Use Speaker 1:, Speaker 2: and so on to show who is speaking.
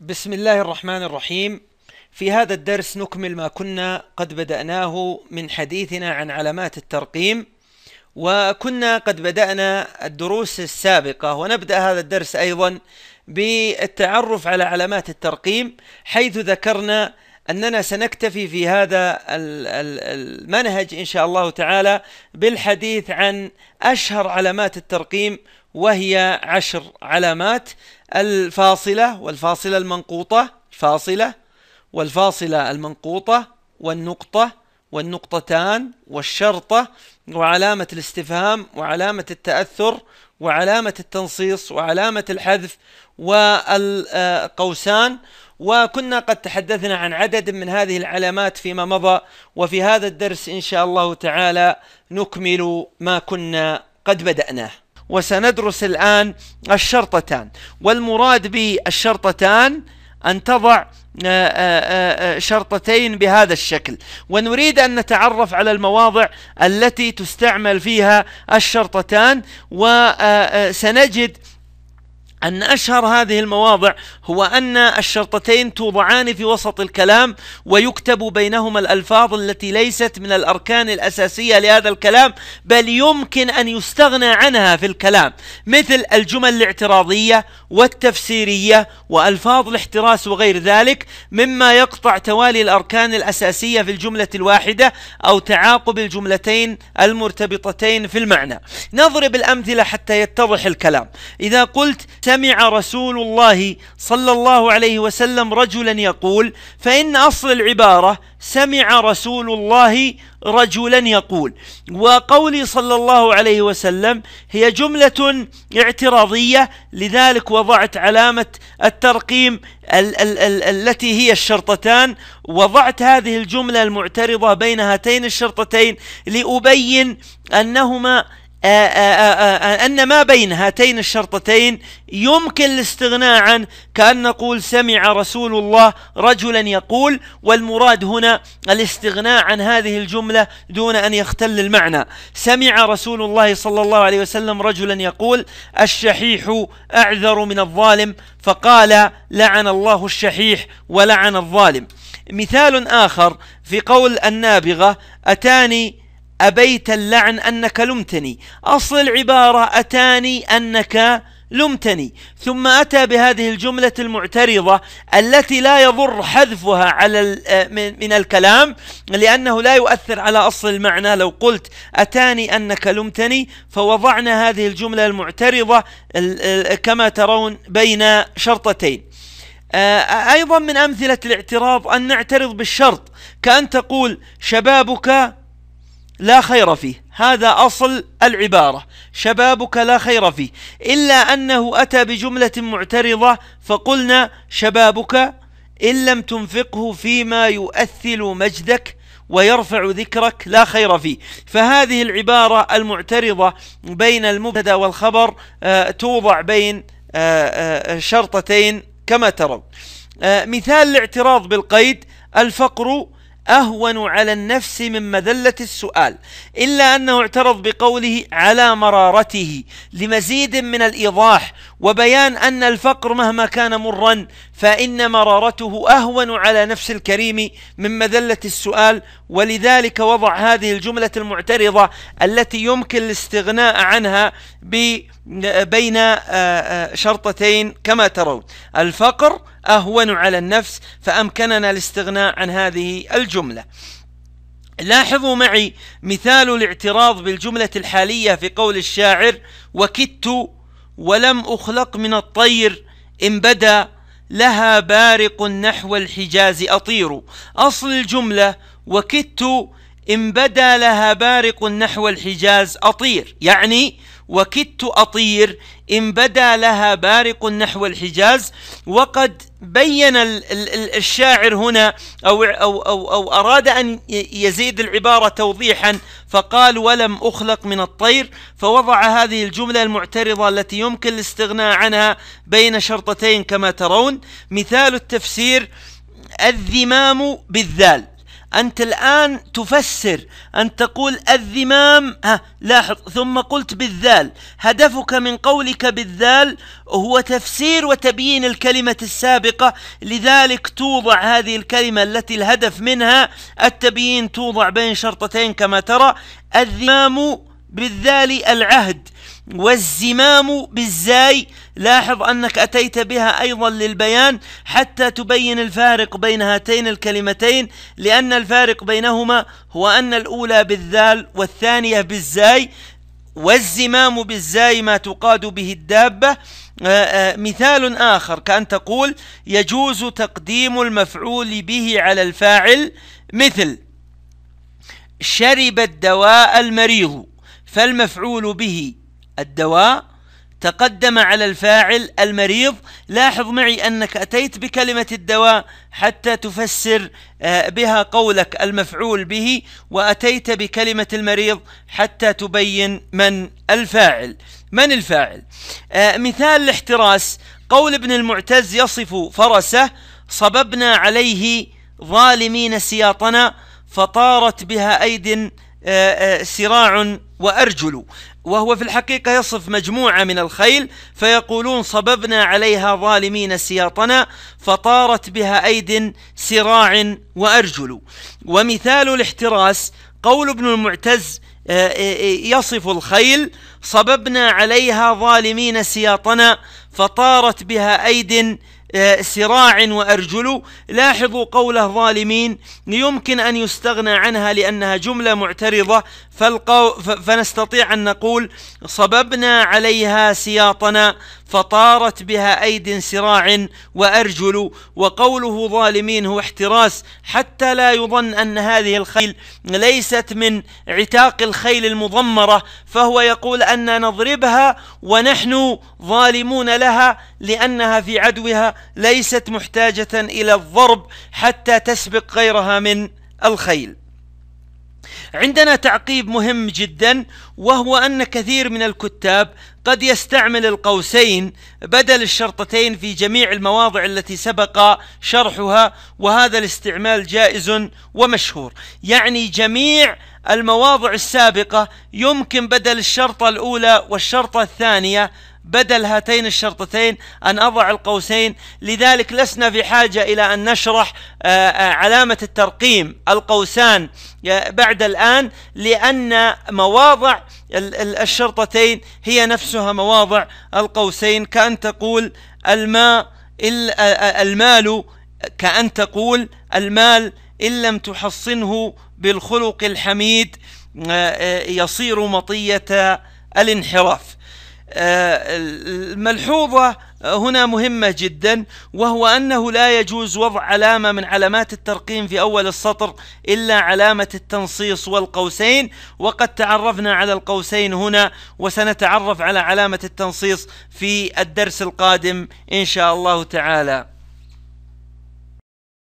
Speaker 1: بسم الله الرحمن الرحيم في هذا الدرس نكمل ما كنا قد بدأناه من حديثنا عن علامات الترقيم وكنا قد بدأنا الدروس السابقة ونبدأ هذا الدرس أيضا بالتعرف على علامات الترقيم حيث ذكرنا أننا سنكتفي في هذا المنهج إن شاء الله تعالى بالحديث عن أشهر علامات الترقيم وهي عشر علامات الفاصلة والفاصلة المنقوطة الفاصلة والفاصلة المنقوطة والنقطة والنقطتان والشرطة وعلامة الاستفهام وعلامة التأثر وعلامة التنصيص وعلامة الحذف والقوسان وكنا قد تحدثنا عن عدد من هذه العلامات فيما مضى وفي هذا الدرس إن شاء الله تعالى نكمل ما كنا قد بدأناه وسندرس الآن الشرطتان والمراد بالشرطتان أن تضع آه، آه، آه، شرطتين بهذا الشكل ونريد أن نتعرف على المواضع التي تستعمل فيها الشرطتان وسنجد أن أشهر هذه المواضع هو أن الشرطتين توضعان في وسط الكلام ويكتب بينهما الألفاظ التي ليست من الأركان الأساسية لهذا الكلام بل يمكن أن يستغنى عنها في الكلام مثل الجمل الاعتراضية والتفسيرية وألفاظ الاحتراس وغير ذلك مما يقطع توالي الأركان الأساسية في الجملة الواحدة أو تعاقب الجملتين المرتبطتين في المعنى نضرب الأمثلة حتى يتضح الكلام إذا قلت سمع رسول الله صلى الله عليه وسلم رجلا يقول فإن أصل العبارة سمع رسول الله رجلا يقول وقولي صلى الله عليه وسلم هي جملة اعتراضية لذلك وضعت علامة الترقيم ال ال ال التي هي الشرطتان وضعت هذه الجملة المعترضة بين هاتين الشرطتين لأبين أنهما آه، آه، آه، أن ما بين هاتين الشرطتين يمكن الاستغناء عن كأن نقول سمع رسول الله رجلا يقول والمراد هنا الاستغناء عن هذه الجملة دون أن يختل المعنى سمع رسول الله صلى الله عليه وسلم رجلا يقول الشحيح أعذر من الظالم فقال لعن الله الشحيح ولعن الظالم مثال آخر في قول النابغة أتاني أبيت اللعن أنك لمتني أصل العبارة أتاني أنك لمتني ثم أتى بهذه الجملة المعترضة التي لا يضر حذفها على آه، من الكلام لأنه لا يؤثر على أصل المعنى لو قلت أتاني أنك لمتني فوضعنا هذه الجملة المعترضة كما ترون بين شرطتين آه، أيضا من أمثلة الاعتراض أن نعترض بالشرط كأن تقول شبابك لا خير فيه هذا أصل العبارة شبابك لا خير فيه إلا أنه أتى بجملة معترضة فقلنا شبابك إن لم تنفقه فيما يؤثل مجدك ويرفع ذكرك لا خير فيه فهذه العبارة المعترضة بين المبتدا والخبر آه، توضع بين آه، آه، شرطتين كما ترون مثال الاعتراض بالقيد الفقر أهون على النفس من مذلة السؤال إلا أنه اعترض بقوله على مرارته لمزيد من الإيضاح وبيان أن الفقر مهما كان مرا فإن مرارته أهون على نفس الكريم من مذلة السؤال ولذلك وضع هذه الجملة المعترضة التي يمكن الاستغناء عنها بين آه، آه، شرطتين كما ترون الفقر أهون على النفس فأمكننا الاستغناء عن هذه الجملة لاحظوا معي مثال الاعتراض بالجملة الحالية في قول الشاعر وكدت ولم أخلق من الطير إن بدا لها بارق نحو الحجاز أطير أصل الجملة وكدت إن بدا لها بارق نحو الحجاز أطير يعني وكدت أطير إن بدا لها بارق نحو الحجاز وقد بين الشاعر هنا أو, أو, أو, أو أراد أن يزيد العبارة توضيحا فقال ولم أخلق من الطير فوضع هذه الجملة المعترضة التي يمكن الاستغناء عنها بين شرطتين كما ترون مثال التفسير الذمام بالذال أنت الآن تفسر أن تقول الذمام ها لاحظ ثم قلت بالذال هدفك من قولك بالذال هو تفسير وتبيين الكلمة السابقة لذلك توضع هذه الكلمة التي الهدف منها التبيين توضع بين شرطتين كما ترى الذمام بالذال العهد والزمام بالزاي لاحظ أنك أتيت بها أيضا للبيان حتى تبين الفارق بين هاتين الكلمتين لأن الفارق بينهما هو أن الأولى بالذال والثانية بالزاي والزمام بالزاي ما تقاد به الدابة آه، آه، مثال آخر كأن تقول يجوز تقديم المفعول به على الفاعل مثل شرب الدواء المريض فالمفعول به الدواء تقدم على الفاعل المريض لاحظ معي أنك أتيت بكلمة الدواء حتى تفسر آه، بها قولك المفعول به وأتيت بكلمة المريض حتى تبين من الفاعل من الفاعل آه، مثال الاحتراس قول ابن المعتز يصف فرسه صببنا عليه ظالمين سياطنا فطارت بها أيد آه، آه، سراع وأرجل وهو في الحقيقة يصف مجموعة من الخيل فيقولون صببنا عليها ظالمين سياطنا فطارت بها أيد سراع وأرجل ومثال الاحتراس قول ابن المعتز آه، يصف الخيل صببنا عليها ظالمين سياطنا فطارت بها أيد آه، سراع وأرجل لاحظوا قوله ظالمين يمكن أن يستغنى عنها لأنها جملة معترضة فالقو فنستطيع أن نقول صببنا عليها سياطنا فطارت بها أيد سراع وأرجل وقوله ظالمين هو احتراس حتى لا يظن أن هذه الخيل ليست من عتاق الخيل المضمرة فهو يقول أن نضربها ونحن ظالمون لها لأنها في عدوها ليست محتاجة إلى الضرب حتى تسبق غيرها من الخيل عندنا تعقيب مهم جدا وهو أن كثير من الكتاب قد يستعمل القوسين بدل الشرطتين في جميع المواضع التي سبق شرحها وهذا الاستعمال جائز ومشهور يعني جميع المواضع السابقة يمكن بدل الشرطة الأولى والشرطة الثانية بدل هاتين الشرطتين أن أضع القوسين لذلك لسنا في حاجة إلى أن نشرح آه، آه، علامة الترقيم القوسان آه، بعد الآن لأن مواضع الشرطتين هي نفسها مواضع القوسين كأن تقول الماء المال كأن تقول المال إن لم تحصنه بالخلق الحميد يصير مطية الانحراف الملحوظة هنا مهمة جدا وهو أنه لا يجوز وضع علامة من علامات الترقيم في أول السطر إلا علامة التنصيص والقوسين وقد تعرفنا على القوسين هنا وسنتعرف على علامة التنصيص في الدرس القادم إن شاء الله تعالى